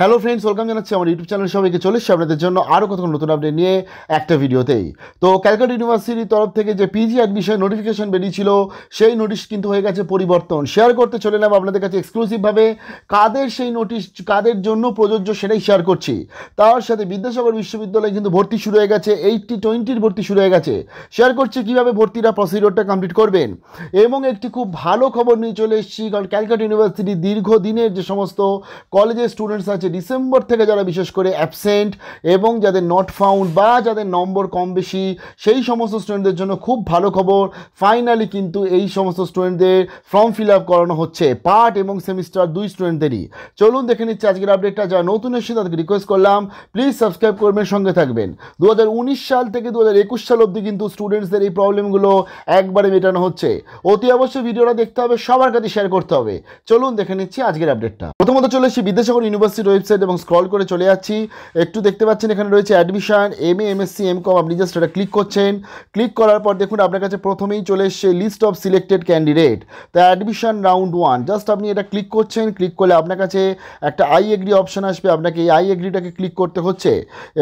Hello friends welcome জানাচ্ছি আমার YouTube channel সবাইকে চলে এসছি আপনাদের জন্য আরও কতক্ষণ নতুন আপডেট নিয়ে একটা ভিডিওতেই তো ক্যালকাটা ইউনিভার্সিটির তরফ থেকে যে পিজি অ্যাডমিশন নোটিফিকেশন বেরিয়েছিল সেই নোটিশ কিন্তু হয়ে গেছে পরিবর্তন শেয়ার করতে চলে এলাম আপনাদের কাছে এক্সক্লুসিভভাবে কাদের সেই নোটিশ কাদের জন্য প্রযোজ্য সেটাই শেয়ার করছি তার সাথে বিদ্যাসাগর বিশ্ববিদ্যালয়ে কিন্তু ভর্তি শুরু হয়ে গেছে এইটটি টোয়েন্টির ভর্তি শুরু হয়ে গেছে শেয়ার করছি কীভাবে ভর্তিরা প্রসিডিওরটা কমপ্লিট করবেন এবং একটি খুব ভালো খবর নিয়ে চলে এসেছি কারণ ক্যালকাটা ইউনিভার্সিটি দীর্ঘদিনের যে সমস্ত কলেজের স্টুডেন্টস আছে হয়েছে ডিসেম্বর থেকে যারা বিশেষ করে অ্যাবসেন্ট এবং যাদের নট ফাউন্ড বা যাদের নম্বর কম বেশি সেই সমস্ত স্টুডেন্টদের জন্য খুব ভালো খবর ফাইনালি কিন্তু এই সমস্ত স্টুডেন্টদের ফর্ম ফিল আপ করানো হচ্ছে পার্ট এবং সেমিস্টার দুই স্টুডেন্টদেরই চলুন দেখে নিচ্ছি আজকের আপডেটটা যারা নতুন এসে তাদেরকে রিকোয়েস্ট করলাম প্লিজ সাবস্ক্রাইব করবেন সঙ্গে থাকবেন দু সাল থেকে দু সাল অবধি কিন্তু স্টুডেন্টসদের এই প্রবলেমগুলো একবারে মেটানো হচ্ছে অতি অবশ্যই ভিডিওটা দেখতে হবে সবার কাছে শেয়ার করতে হবে চলুন দেখে নিচ্ছি আজকের আপডেটটা প্রথমত চলে এসেছি বিদ্যাসাগর ইউনিভার্সিটি ওয়েবসাইট এবং স্ক্রল করে চলে যাচ্ছি একটু দেখতে পাচ্ছেন এখানে রয়েছে admission M A MSc M com আপনি জাস্ট এটা ক্লিক করছেন ক্লিক করার পর দেখুন আপনার কাছে প্রথমেই চলে এসছে লিস্ট অফ সিলেক্টেড ক্যান্ডিডেট তা অ্যাডমিশান রাউন্ড ওয়ান জাস্ট আপনি এটা ক্লিক করছেন ক্লিক করলে আপনার কাছে একটা আই এগ্রি অপশান আসবে আপনাকে এই আই এগ্রিটাকে ক্লিক করতে হচ্ছে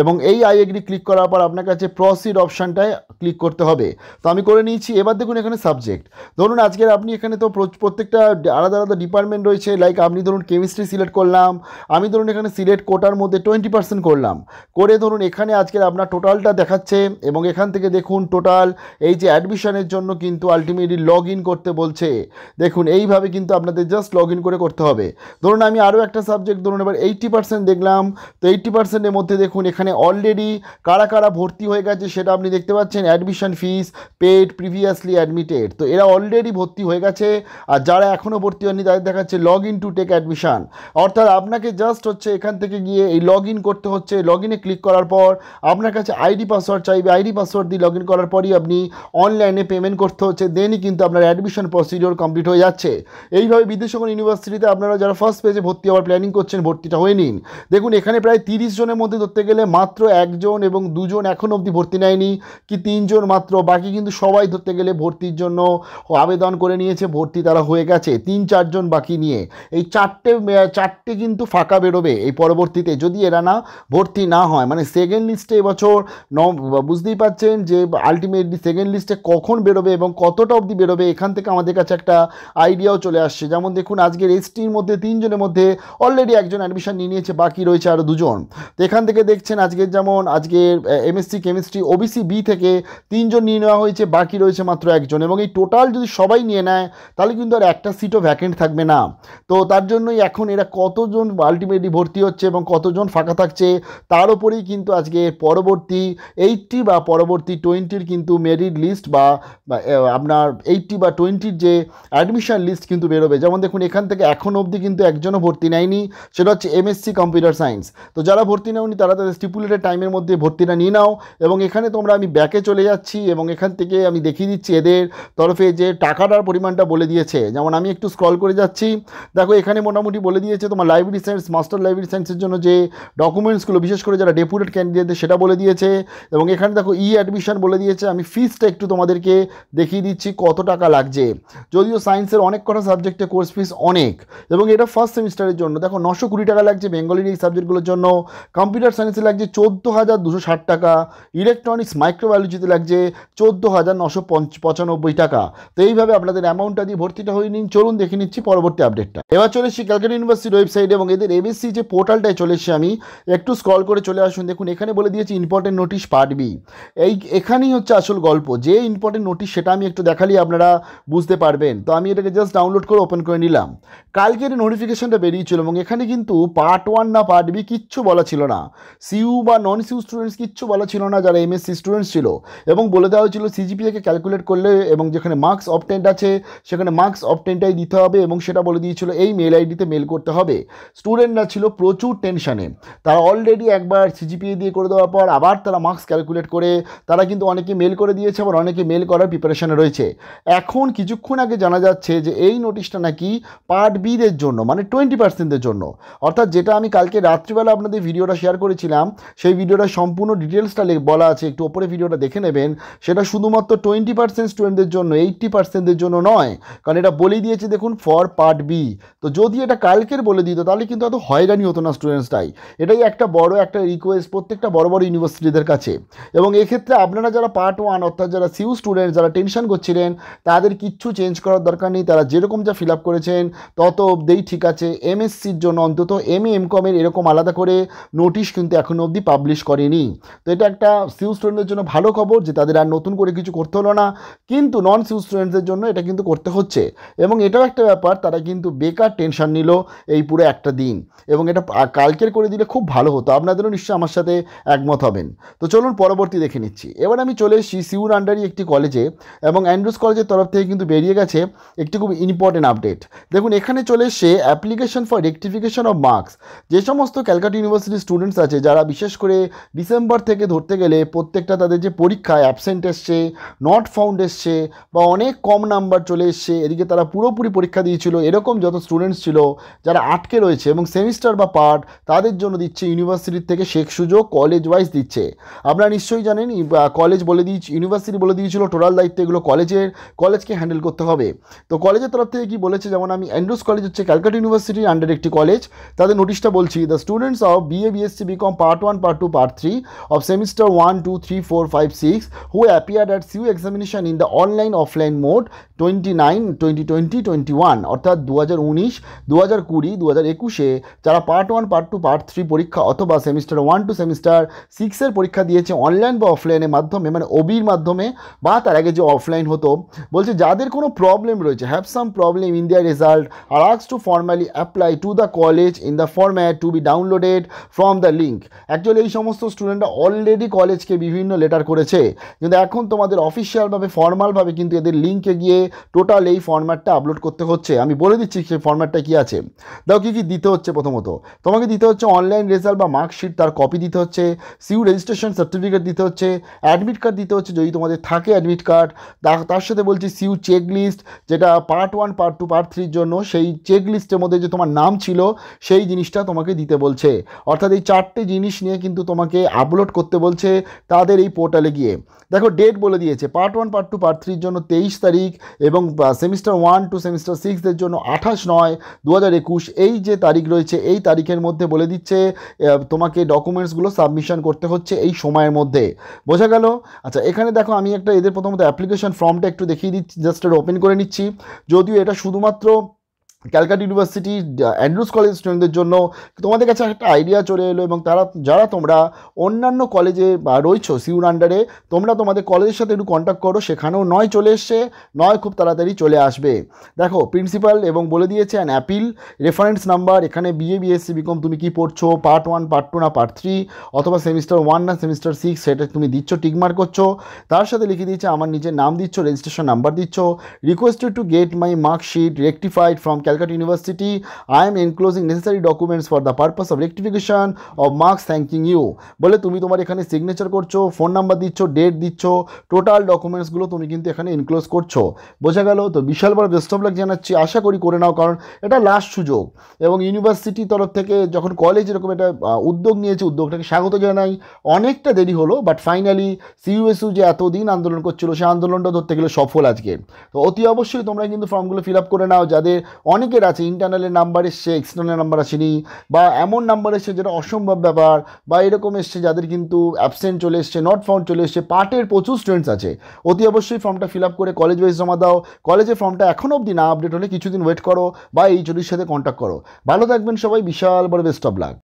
এবং এই আই এগ্রি ক্লিক করার পর আপনার কাছে প্রসিড অপশানটায় ক্লিক করতে হবে তো আমি করে নিয়েছি এবার দেখুন এখানে সাবজেক্ট ধরুন আজকের আপনি এখানে তো প্রত্যেকটা আলাদা আলাদা ডিপার্টমেন্ট রয়েছে লাইক আপনি ধরুন কেমিস্ট্রি সিলেক্ট করলাম আমি ধরুন ধরুন এখানে সিলেট কোটার মধ্যে টোয়েন্টি পার্সেন্ট করলাম করে ধরুন এখানে আজকের আপনার টোটালটা দেখাচ্ছে এবং এখান থেকে দেখুন টোটাল এই যে অ্যাডমিশনের জন্য কিন্তু আলটিমেটলি লগ করতে বলছে দেখুন এইভাবে কিন্তু আপনাদের জাস্ট লগ করে করতে হবে ধরুন আমি আরও একটা সাবজেক্ট ধরুন এবার এইটটি পার্সেন্ট দেখলাম তো এইটটি পার্সেন্টের মধ্যে দেখুন এখানে অলরেডি কারা কারা ভর্তি হয়ে গেছে সেটা আপনি দেখতে পাচ্ছেন admission fees paid previously admitted তো এরা অলরেডি ভর্তি হয়ে গেছে আর যারা এখনও ভর্তি হয়নি তাদের দেখাচ্ছে log in to take admission অর্থাৎ আপনাকে জাস্ট হচ্ছে এখান থেকে গিয়ে এই লগ করতে হচ্ছে লগ ক্লিক করার পর আপনার কাছে আইডি পাসওয়ার্ড চাইবে আইডি পাসওয়ার্ড দিয়ে লগ করার পরই আপনি অনলাইনে পেমেন্ট করতে হচ্ছে দেনই কিন্তু আপনার অ্যাডমিশন প্রসিডিওর কমপ্লিট হয়ে যাচ্ছে এইভাবে বিদ্যাসাগর ইউনিভার্সিটিতে আপনারা যারা ফার্স্ট পেজে ভর্তি হওয়ার প্ল্যানিং করছেন ভর্তিটা হয়ে নিন দেখুন এখানে প্রায় তিরিশ জনের মধ্যে ধরতে গেলে মাত্র একজন এবং দুজন এখন অবধি ভর্তি নেয়নি কি তিনজন মাত্র বাকি কিন্তু সবাই ধরতে গেলে ভর্তির জন্য আবেদন করে নিয়েছে ভর্তি তারা হয়ে গেছে তিন চারজন বাকি নিয়ে এই চারটে চারটে কিন্তু ফাঁকা বেরো বেরোবে এই পরবর্তীতে যদি এরা না ভর্তি না হয় মানে সেকেন্ড লিস্টে এবছর ন বুঝতেই পারছেন যে আলটিমেটলি সেকেন্ড লিস্টে কখন বেরোবে এবং কতটা অবধি বেরোবে এখান থেকে আমাদের কাছে একটা আইডিয়াও চলে আসছে যেমন দেখুন আজকের এসটির মধ্যে তিনজনের মধ্যে অলরেডি একজন অ্যাডমিশন নিয়ে নিয়েছে বাকি রয়েছে আরও দুজন তো এখান থেকে দেখছেন আজকের যেমন আজকের এমএসসি কেমিস্ট্রি ওবিসি বি থেকে তিনজন নিয়ে নেওয়া হয়েছে বাকি রয়েছে মাত্র একজন এবং এই টোটাল যদি সবাই নিয়ে নেয় তাহলে কিন্তু আর একটা সিটও ভ্যাকেন্ট থাকবে না তো তার জন্যই এখন এরা কতজন আলটিমেট অলরেডি ভর্তি হচ্ছে এবং কতজন ফাঁকা থাকছে তার উপরেই কিন্তু আজকে পরবর্তী এইটটি বা পরবর্তী টোয়েন্টির কিন্তু মেরিট লিস্ট বা আপনার এইটটি বা টোয়েন্টির যে অ্যাডমিশন লিস্ট কিন্তু বেরোবে যেমন দেখুন এখান থেকে এখন অবধি কিন্তু একজনও ভর্তি নেয়নি সেটা হচ্ছে এমএসসি কম্পিউটার সায়েন্স তো যারা ভর্তি নেওনি তারা তাদের স্টিপুলেটেড টাইমের মধ্যে ভর্তিটা নিয়ে নাও এবং এখানে তোমরা আমি ব্যাকে চলে যাচ্ছি এবং এখান থেকে আমি দেখিয়ে দিচ্ছি এদের তরফে যে টাকাটার পরিমাণটা বলে দিয়েছে যেমন আমি একটু স্ক্রল করে যাচ্ছি দেখো এখানে মোটামুটি বলে দিয়েছে তোমার library science master master library সায়েন্সের জন্য যে ডকুমেন্টসগুলো বিশেষ করে যারা ডেপুটেড ক্যান্ডিডেটদের সেটা বলে দিয়েছে এবং এখানে দেখো ই অ্যাডমিশন বলে দিয়েছে আমি ফিসটা একটু তোমাদেরকে দেখিয়ে দিচ্ছি কত টাকা লাগছে যদিও সায়েন্সের অনেক কটা সাবজেক্টে কোর্স ফিস অনেক এবং এটা ফার্স্ট সেমিস্টারের জন্য দেখো নশো কুড়ি টাকা লাগছে বেঙ্গলির এই সাবজেক্টগুলোর জন্য কম্পিউটার সায়েন্সে লাগছে চোদ্দো হাজার দুশো ষাট টাকা ইলেকট্রনিক্স মাইক্রোবায়োলজিতে লাগছে চোদ্দো হাজার নশো পঁচানব্বই টাকা তো এইভাবে আপনাদের অ্যামাউন্টটা দিয়ে ভর্তিটা হয়ে নিন চলুন দেখে নিচ্ছি পরবর্তী আপডেটটা এবার চলে এসেছি ক্যালকাটা ইউনিভার্সিটির ওয়েবসাইট এবং এদের এবিসি এসি যে পোর্টালটায় চলে এসেছি আমি একটু স্ক্রল করে চলে আসুন দেখুন এখানে বলে দিয়েছি ইম্পর্টেন্ট নোটিশ পার্ট বি এই এখানেই হচ্ছে আসল গল্প যে ইম্পর্টেন্ট নোটিশ সেটা আমি একটু দেখালেই আপনারা বুঝতে পারবেন তো আমি এটাকে জাস্ট ডাউনলোড করে ওপেন করে নিলাম কালকের নোটিফিকেশানটা বেরিয়েছিল এবং এখানে কিন্তু পার্ট ওয়ান না পার্ট বি কিচ্ছু বলা ছিল না সিউ বা নন সিউ স্টুডেন্টস কিচ্ছু বলা ছিল না যারা এমএসসি স্টুডেন্টস ছিল এবং বলে দেওয়া হয়েছিল সিজিপিএকে ক্যালকুলেট করলে এবং যেখানে মার্কস অপটেন্ট আছে সেখানে মার্কস অপটেন্টাই দিতে হবে এবং সেটা বলে দিয়েছিল এই মেল আইডিতে মেল করতে হবে স্টুডেন্টরা ছিল প্রচুর টেনশানে তারা অলরেডি একবার সিজিপিএ দিয়ে করে দেওয়ার পর আবার তারা মার্কস ক্যালকুলেট করে তারা কিন্তু অনেকে মেল করে দিয়েছে আবার অনেকে মেল করার প্রিপারেশানে রয়েছে এখন কিছুক্ষণ আগে জানা যাচ্ছে যে এই নোটিশটা নাকি পার্ট বিদের জন্য মানে টোয়েন্টি পার্সেন্টের জন্য অর্থাৎ যেটা আমি কালকে রাত্রিবেলা আপনাদের ভিডিওটা শেয়ার করেছিলাম সেই ভিডিওটা সম্পূর্ণ ডিটেলসটা বলা আছে একটু ওপরে ভিডিওটা দেখে নেবেন সেটা শুধুমাত্র টোয়েন্টি পার্সেন্ট স্টুডেন্টদের জন্য এইটটি পার্সেন্টদের জন্য নয় কারণ এটা বলেই দিয়েছে দেখুন ফর পার্ট বি তো যদি এটা কালকের বলে দিত তাহলে কিন্তু অত হয় হয়রানি হতো না স্টুডেন্টসটাই এটাই একটা বড় একটা রিকোয়েস্ট প্রত্যেকটা বড় বড় ইউনিভার্সিটিদের কাছে এবং এক্ষেত্রে আপনারা যারা পার্ট ওয়ান অর্থাৎ যারা সিউ স্টুডেন্ট যারা টেনশন করছিলেন তাদের কিচ্ছু চেঞ্জ করার দরকার নেই তারা যেরকম যা ফিল আপ করেছেন তত অবধিই ঠিক আছে এমএসসির জন্য অন্তত এম এম কমের এরকম আলাদা করে নোটিশ কিন্তু এখনও অবধি পাবলিশ করেনি তো এটা একটা সিউ স্টুডেন্টের জন্য ভালো খবর যে তাদের আর নতুন করে কিছু করতে হলো না কিন্তু নন সিউ স্টুডেন্টদের জন্য এটা কিন্তু করতে হচ্ছে এবং এটাও একটা ব্যাপার তারা কিন্তু বেকার টেনশন নিল এই পুরো একটা দিন এবং এটা কালকের করে দিলে খুব ভালো হতো আপনাদেরও নিশ্চয়ই আমার সাথে একমত হবেন তো চলুন পরবর্তী দেখে নিচ্ছি এবার আমি চলে এসেছি সিউর আন্ডারি একটি কলেজে এবং অ্যান্ড্রুস কলেজের তরফ থেকে কিন্তু বেরিয়ে গেছে একটি খুব ইম্পর্টেন্ট আপডেট দেখুন এখানে চলে এসে application for rectification of marks যে সমস্ত ক্যালকাটা ইউনিভার্সিটির স্টুডেন্টস আছে যারা বিশেষ করে ডিসেম্বর থেকে ধরতে গেলে প্রত্যেকটা তাদের যে পরীক্ষায় অ্যাবসেন্ট এসছে নট ফাউন্ড এসছে বা অনেক কম নাম্বার চলে এসছে এদিকে তারা পুরোপুরি পরীক্ষা দিয়েছিল এরকম যত স্টুডেন্টস ছিল যারা আটকে রয়েছে এবং সেমিস্টার সেমিস্টার বা পার্ট তাদের জন্য দিচ্ছে ইউনিভার্সিটির থেকে শেখ সুযোগ কলেজ ওয়াইজ দিচ্ছে আপনারা নিশ্চয়ই জানেন কলেজ বলে দিয়েছি ইউনিভার্সিটি বলে দিয়েছিল টোটাল দায়িত্ব এগুলো কলেজের কলেজকে হ্যান্ডেল করতে হবে তো কলেজের তরফ থেকে কি বলেছে যেমন আমি অ্যান্ড্রুস কলেজ হচ্ছে ক্যালকাটা ইউনিভার্সিটির আন্ডার একটি কলেজ তাদের নোটিশটা বলছি the students of BA BSc BCom part one part two part three of semester one two three four five six who appear at CU examination in the online offline mode twenty nine twenty twenty twenty one অর্থাৎ দু হাজার উনিশ দু হাজার কুড়ি দু হাজার একুশে যারা part one part two part three পরীক্ষা অথবা সেমিস্টার ওয়ান টু সেমিস্টার সিক্সের পরীক্ষা দিয়েছে অনলাইন বা অফলাইনের মাধ্যমে মানে ওবির মাধ্যমে বা তার আগে যে অফলাইন হতো বলছে যাদের কোনো প্রবলেম রয়েছে have some problem in their result are আক্স to formally apply to the college in the format to be downloaded from the link actually এই সমস্ত স্টুডেন্টরা অলরেডি কলেজকে বিভিন্ন লেটার করেছে কিন্তু এখন তোমাদের অফিসিয়ালভাবে ফর্মালভাবে কিন্তু এদের লিঙ্কে গিয়ে টোটাল এই ফর্ম্যাটটা আপলোড করতে হচ্ছে আমি বলে দিচ্ছি সেই ফর্ম্যাটটা কী আছে দাও কী কী দিতে হচ্ছে প্রথম মতো তোমাকে দিতে হচ্ছে অনলাইন রেজাল্ট বা মার্কশিট তার কপি দিতে হচ্ছে সিউ রেজিস্ট্রেশন সার্টিফিকেট দিতে হচ্ছে অ্যাডমিট কার্ড দিতে হচ্ছে যদি তোমাদের থাকে অ্যাডমিট কার্ড তার সাথে বলছি সিউ চেক লিস্ট যেটা part one part two part থ্রির জন্য সেই চেক লিস্টের মধ্যে যে তোমার নাম ছিল সেই জিনিসটা তোমাকে দিতে বলছে অর্থাৎ এই চারটে জিনিস নিয়ে কিন্তু তোমাকে আপলোড করতে বলছে তাদের এই পোর্টালে গিয়ে দেখো ডেট বলে দিয়েছে part one part two part থ্রির জন্য তেইশ তারিখ এবং সেমিস্টার ওয়ান টু সেমিস্টার সিক্সের জন্য আঠাশ নয় দু হাজার একুশ এই যে তারিখ রয়েছে এই তারিখের মধ্যে বলে দিচ্ছে তোমাকে ডকুমেন্টসগুলো সাবমিশন করতে হচ্ছে এই সময়ের মধ্যে বোঝা গেল আচ্ছা এখানে দেখো আমি একটা এদের প্রথমত অ্যাপ্লিকেশন ফর্মটা একটু দেখিয়ে দিচ্ছি জাস্ট ওপেন করে নিচ্ছি যদিও এটা শুধুমাত্র ক্যালকাটা ইউনিভার্সিটি অ্যান্ড্রুজ কলেজ স্টুডেন্টদের জন্য তোমাদের কাছে একটা আইডিয়া চলে এলো এবং তারা যারা তোমরা অন্যান্য কলেজে বা রয়েছো সিউর আন্ডারে তোমরা তোমাদের কলেজের সাথে একটু কন্ট্যাক্ট করো সেখানেও নয় চলে এসছে নয় খুব তাড়াতাড়ি চলে আসবে দেখো প্রিন্সিপাল এবং বলে দিয়েছে অ্যান অ্যাপিল রেফারেন্স নাম্বার এখানে বিএ বিএসসি বিকম তুমি কি পড়ছো পার্ট ওয়ান পার্ট টু না পার্ট থ্রি অথবা সেমিস্টার ওয়ান না সেমিস্টার সিক্স সেটা তুমি দিচ্ছ টিকমার করছো তার সাথে লিখে দিয়েছে আমার নিজের নাম দিচ্ছ রেজিস্ট্রেশন নাম্বার দিচ্ছ requested to get my marksheet rectified from Cal Calcutta University. I am enclosing necessary documents for the purpose of rectification of marks thanking you. বলে তুমি তোমার এখানে সিগনেচার করছো ফোন নাম্বার দিচ্ছ ডেট দিচ্ছ টোটাল ডকুমেন্টসগুলো তুমি কিন্তু এখানে এনক্লোজ করছো বোঝা গেল তো বিশাল বড় বেস্ট অফ লাক জানাচ্ছি আশা করি করে নাও কারণ এটা লাস্ট সুযোগ এবং ইউনিভার্সিটি তরফ থেকে যখন কলেজ এরকম একটা উদ্যোগ নিয়েছে উদ্যোগটাকে স্বাগত জানাই অনেকটা দেরি হলো বাট ফাইনালি সিইউএসইউ যে এতদিন আন্দোলন করছিল সে আন্দোলনটা ধরতে গেলে সফল আজকে তো অতি অবশ্যই তোমরা কিন্তু ফর্মগুলো ফিল আপ করে নাও যাদের অনেক অনেকের আছে ইন্টারনালের নাম্বার এসছে এক্সটার্নাল নাম্বার আসেনি বা এমন নাম্বার এসছে যেটা অসম্ভব ব্যাপার বা এরকম এসছে যাদের কিন্তু অ্যাবসেন্ট চলে এসছে নট ফাউন্ড চলে এসছে পার্টের প্রচুর স্টুডেন্টস আছে অতি অবশ্যই ফর্মটা ফিল আপ করে কলেজ ওয়াইজ জমা দাও কলেজে ফর্মটা এখনও অবধি না আপডেট হলে কিছুদিন ওয়েট করো বা এই চুরির সাথে কন্ট্যাক্ট করো ভালো থাকবেন সবাই বিশাল বড় বেস্ট অফ লাক